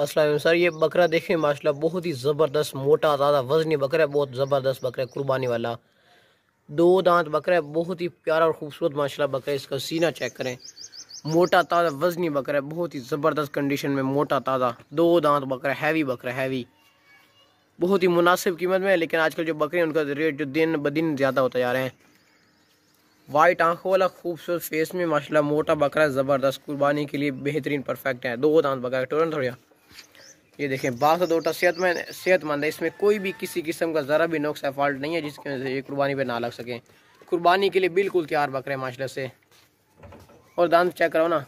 Aslam sir ये बकरा देखें माशाल्लाह बहुत ही ज़बरदस्त मोटा ज़्यादा वजनी बकरा है बहुत ज़बरदस्त बकरा है कुर्बानी वाला दो दांत बकरा है बहुत ही प्यारा और ख़ूबसूरत माशाल्लाह बकरा है इसका सीना चेक करें मोटा ताज़ा वजनी बकरा है बहुत ही ज़बरदस्त कंडीशन में मोटा ताज़ा दो दांत बकरा हैवी बकरा हैवी बहुत ही मुनासिब कीमत में लेकिन आजकल जो बकरे हैं उनका रेट जो दिन ब दिन ज़्यादा होता जा रहे हैं वाइट आँखों वाला खूबसूरत फेस में माशाल्लाह मोटा बकरा ज़बरदस्त कुर्बानी के लिए बेहतरीन परफेक्ट है दो दांत बकरा टोरन थोड़ा ये देखें बासदोटा तो सेहतमंद सेहतमंद है इसमें कोई भी किसी किस्म का ज़रा भी नुक्स फॉल्ट नहीं है जिसकी वजह से ये कुर्बानी पे ना लग सकें कुर्बानी के लिए बिल्कुल तैयार बकरे माशा से और दांत चेक करो ना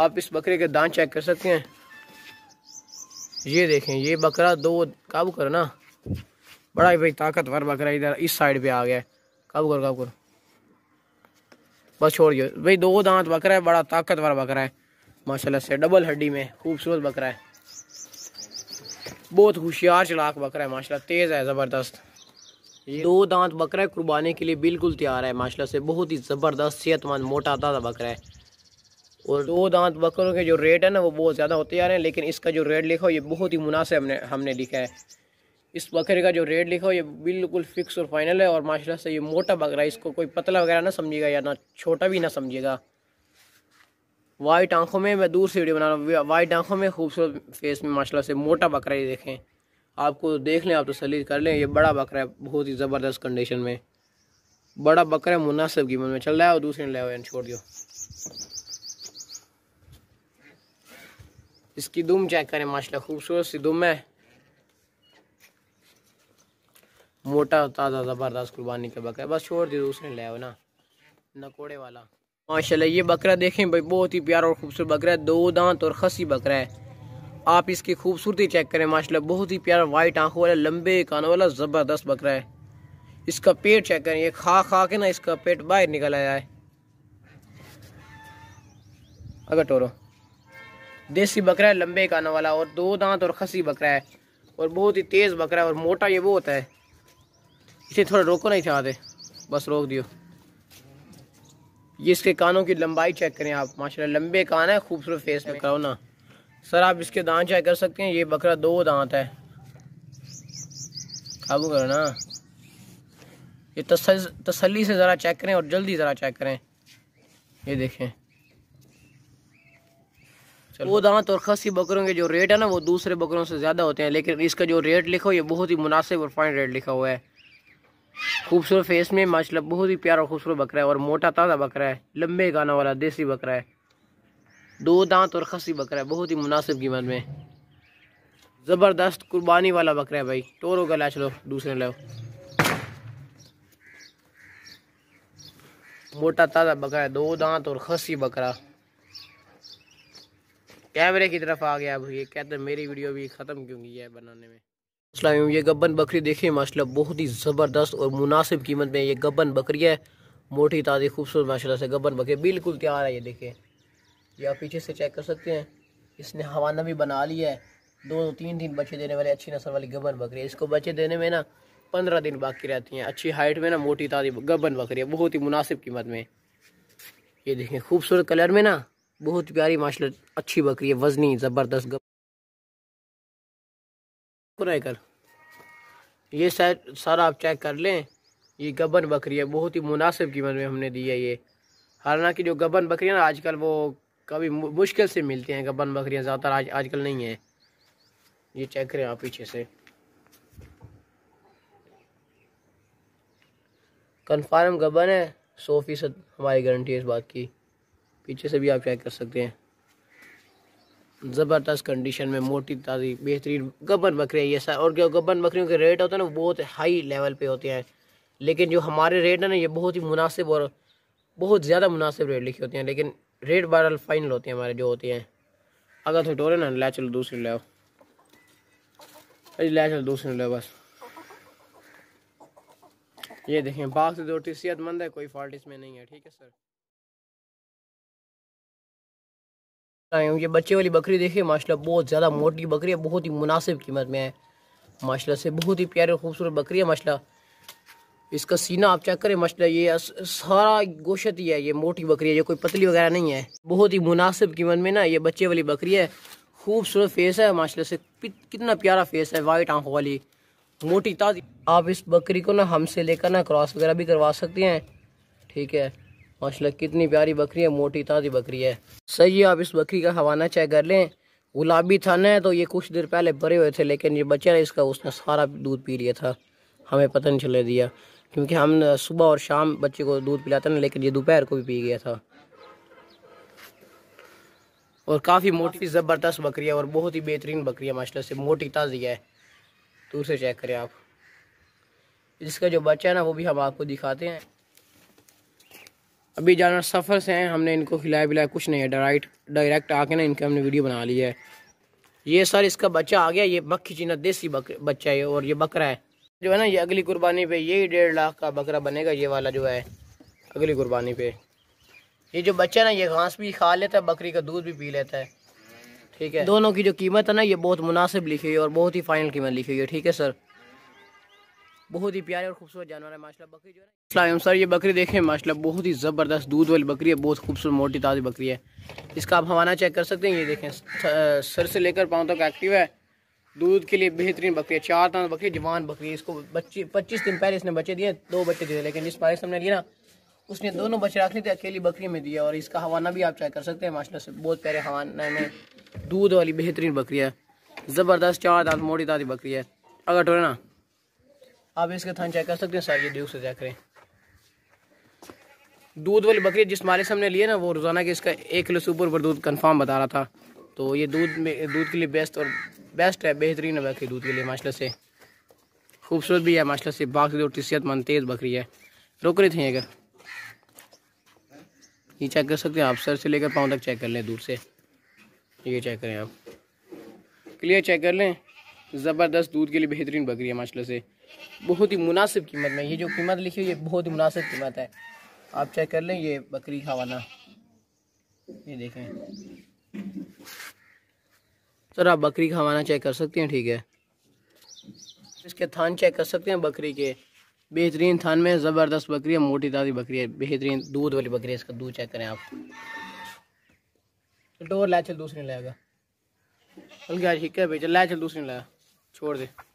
आप इस बकरे के दांत चेक कर सकते हैं ये देखें ये बकरा दो काबू करो ना बड़ा ही भाई ताकतवर बकरा इधर इस साइड पे आ गया है काबू करो काबू करो बस छोड़ दिए भाई दो दांत बकरा है बड़ा ताकतवर बकरा है माशाल्लाह से डबल हड्डी में खूबसूरत बकरा है बहुत होशियार चलाक बकरा है माशाल्लाह तेज़ है ज़बरदस्त दो दांत बकरा कुर्बानी के लिए बिल्कुल तैयार है माशाल्लाह से बहुत ही ज़बरदस्त सेहतमंद मोटा ताज़ा बकरा है और दो दांत बकरों के जो रेट है ना वो बहुत ज़्यादा होते जा रहे हैं लेकिन इसका जो रेट लिखा हो ये बहुत ही मुनासिब हमने हमने लिखा है इस बकरे का जो रेट लिखा हो ये बिल्कुल फिक्स और फाइनल है और माशाल्लाह से ये मोटा बकरा है इसको कोई पतला वगैरह ना समझिएगा या ना छोटा भी ना समझिएगा वाइट आंखों में मैं दूर से वीडियो बना रहा हूँ वाइट आंखों में खूबसूरत फेस में माशाल्लाह से मोटा बकरा ये देखें आपको देख लें आप तो सलीज कर लें ये बड़ा बकरा है बहुत ही ज़बरदस्त कंडीशन में बड़ा बकरा मुनासिब कीमत में चल रहा है और दूसरे ने छोड़ दियो इसकी दुम चेक करें माशा खूबसूरत सी दुम है मोटा ताज़ा ज़बरदस्त कुर्बानी का बकरा बस छोड़ दियो दूसरे ले आओ ना नकोड़े वाला माशाल्लाह ये बकरा देखें भाई बहुत ही प्यारा और खूबसूरत बकरा है दो दांत और खसी बकरा है आप इसकी खूबसूरती चेक करें माशाल्लाह बहुत ही प्यारा वाइट आंखों वाला लंबे कानों वाला ज़बरदस्त बकरा है इसका पेट चेक करें ये खा खा के ना इसका पेट बाहर निकल आया है अगर टोरो देसी बकरा है लंबे कानों वाला और दो दांत और खसी बकरा है और बहुत ही तेज़ बकरा है और मोटा ये बहुत है इसे थोड़ा रोको नहीं चाहते बस रोक दियो ये इसके कानों की लंबाई चेक करें आप माशाल्लाह लंबे कान है खूबसूरत फेस में करो ना सर आप इसके दांत चेक कर सकते हैं ये बकरा दो दांत है काबू करो ना ये तसली से ज़रा चेक करें और जल्दी ज़रा चेक करें ये देखें वो दांत और खसी बकरों के जो रेट है ना वो दूसरे बकरों से ज़्यादा होते हैं लेकिन इसका जो रेट लिखा हो ये बहुत ही मुनासिब और फाइन रेट लिखा हुआ है खूबसूरत फेस में माशाल्लाह बहुत ही प्यारा खूबसूरत बकरा है और मोटा ताज़ा बकरा है लंबे गाना वाला देसी बकरा है दो दांत और खसी बकरा है बहुत ही मुनासिब कीमत में ज़बरदस्त कुर्बानी वाला बकरा है भाई टोरों का गला चलो दूसरे लो मोटा ताज़ा बकरा है दो दांत और खसी बकरा कैमरे की तरफ आ गया अब ये कहते मेरी वीडियो भी ख़त्म क्यों की है बनाने में असलम ये गबन बकरी देखिए माशाल्लाह बहुत ही ज़बरदस्त और मुनासिब कीमत में ये गबन बकरी है मोटी ताज़ी खूबसूरत माशाल्लाह से गबन बकरी बिल्कुल तैयार है ये देखिए ये आप पीछे से चेक कर सकते हैं इसने हवाना भी बना लिया है दो दो तीन दिन बच्चे देने वाले अच्छी नस्ल वाली गबन बकरी है इसको बच्चे देने में ना पंद्रह दिन बाकी रहती हैं अच्छी हाइट में ना मोटी ताज़ी गबन बकरी है बहुत ही मुनासिब कीमत में ये देखें खूबसूरत कलर में ना बहुत प्यारी माशा अच्छी बकरी है वजनी ज़बरदस्त पूरा कर ये साइड सारा आप चेक कर लें ये गबन बकरी है बहुत ही मुनासिब कीमत में हमने दी है ये हालांकि जो गबन बकरियाँ ना आजकल वो कभी मुश्किल से मिलती हैं गबन बकरियाँ ज़्यादातर आज आजकल नहीं है ये चेक करें आप पीछे से कन्फर्म गबन है सौ फीसद हमारी गारंटी है इस बात की पीछे से भी आप चेक कर सकते हैं ज़बरदस्त कंडीशन में मोटी ताज़ी बेहतरीन गबन बकरियाँ ये सर और जो गबन बकरियों के रेट होते हैं ना वो बहुत हाई लेवल पे होते हैं लेकिन जो हमारे रेट हैं ना ये बहुत ही मुनासिब और बहुत ज़्यादा मुनासिब रेट लिखे होते हैं लेकिन रेट बहरहाल फाइनल होते हैं हमारे जो होते हैं अगर थोड़े तो टोरे ना ले चलो दूसरी लाओ अरे ले चलो दूसरे लाओ बस ये देखें बाघ से दौड़ती सेहतमंद है कोई फॉल्ट इसमें नहीं है ठीक है सर आए हूँ ये बच्चे वाली बकरी देखिए माशा बहुत ज़्यादा मोटी बकरी है बहुत ही मुनासिब कीमत में है माशा से बहुत ही प्यारी खूबसूरत बकरी है माशा इसका सीना आप चेक करें माशाल्लाह ये सारा गोशत ही है ये मोटी बकरी है ये कोई पतली वगैरह नहीं है बहुत ही मुनासिब कीमत में ना ये बच्चे वाली बकरी है खूबसूरत फेस है माशा से कितना प्यारा फेस है वाइट आंखों वाली मोटी ताज़ी आप इस बकरी को ना हमसे लेकर ना क्रॉस वगैरह भी करवा सकते हैं ठीक है माशाल्लाह कितनी प्यारी बकरी है मोटी ताज़ी बकरी है सही है आप इस बकरी का हवाना चेक कर लें गुलाबी था ना तो ये कुछ देर पहले भरे हुए थे लेकिन ये बच्चा है इसका उसने सारा दूध पी लिया था हमें पता नहीं चले दिया क्योंकि हम सुबह और शाम बच्चे को दूध पिलाते ना लेकिन ये दोपहर को भी पी गया था और काफ़ी मोटी ज़बरदस्त बकरी है और बहुत ही बेहतरीन बकरी है माशाल्लाह से मोटी ताज़ी है दूर से चेक करें आप इसका जो बच्चा है ना वो भी हम आपको दिखाते हैं अभी जानवर सफ़र से हैं हमने इनको खिलाया पिलाया कुछ नहीं है डायरेक्ट डायरेक्ट आके ना इनके हमने वीडियो बना लिया है ये सर इसका बच्चा आ गया ये मक्खी चीना देसी बक, बच्चा है और ये बकरा है जो है ना ये अगली कुर्बानी पे यही डेढ़ लाख का बकरा बनेगा ये वाला जो है अगली कुर्बानी पे ये जो बच्चा ना ये घास भी खा लेता है बकरी का दूध भी पी लेता है ठीक है दोनों की जो कीमत है ना ये बहुत मुनासिब लिखी है और बहुत ही फाइनल कीमत लिखी है ठीक है सर बहुत ही प्यारे और खूबसूरत जानवर है माशा बकरी जो है सर ये बकरी देखें माशा बहुत ही ज़बरदस्त दूध वाली बकरी है बहुत खूबसूरत मोटी ताज़ी बकरी है इसका आप हवाना चेक कर सकते हैं ये देखें सर से लेकर पाँव तक एक्टिव है दूध के लिए बेहतरीन बकरी है चार दान बकरी जवान बकरी है इसको बच्ची पच्चीस दिन पहले इसने बच्चे दिए दो बच्चे दिए लेकिन जिस पारे हमने लिया ना उसने दोनों बच्चे रख लिए थे अकेली बकरी में दिया और इसका हवाना भी आप चेक कर सकते हैं माशा से बहुत प्यारे हवाना में दूध वाली बेहतरीन बकरी है ज़बरदस्त चार दान मोटी दादी बकरी है अगर टोरे ना आप इसका थान चेक कर सकते हैं सारी ड्यूक से चेक करें दूध वाली बकरी जिस मालिक से हमने लिए ना वो रोज़ाना के इसका एक किलो से ऊपर पर दूध कन्फर्म बता रहा था तो ये दूध में दूध के लिए बेस्ट और बेस्ट है बेहतरीन है बकरी दूध के लिए माशाल्लाह से खूबसूरत भी है माशाल्लाह से बाग और सेहतमंद तो तेज़ बकरी है रोक रही थी अगर ये चेक कर सकते हैं आप सर से लेकर पाँव तक चेक कर लें दूर से ये चेक करें आप क्लियर चेक कर लें ज़बरदस्त दूध के लिए बेहतरीन बकरी है माशाल्लाह से बहुत ही मुनासिब कीमत में ये जो कीमत लिखी हुई है बहुत ही मुनासिब कीमत है आप चेक कर लें ये बकरी हवाना ये देखें सर आप बकरी का हवाना चेक कर सकते हैं ठीक है इसके थान चेक कर सकते हैं बकरी के बेहतरीन थान में ज़बरदस्त बकरी है मोटी ताज़ी बकरी है बेहतरीन दूध वाली बकरी है इसका दूध चेक करें आप डोर ला चल दूसरी लाएगा हल्का ठीक है भाई चल ला चल दूसरी लाया छोड़ दे